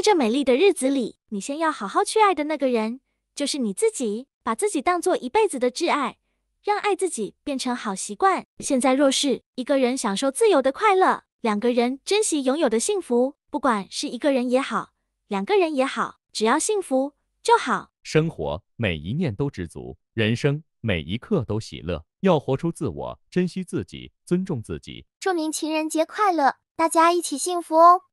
在这美丽的日子里，你先要好好去爱的那个人，就是你自己，把自己当做一辈子的挚爱，让爱自己变成好习惯。现在，若是一个人享受自由的快乐，两个人珍惜拥有的幸福，不管是一个人也好，两个人也好，只要幸福就好。生活每一念都知足，人生每一刻都喜乐。要活出自我，珍惜自己，尊重自己。祝您情人节快乐，大家一起幸福哦！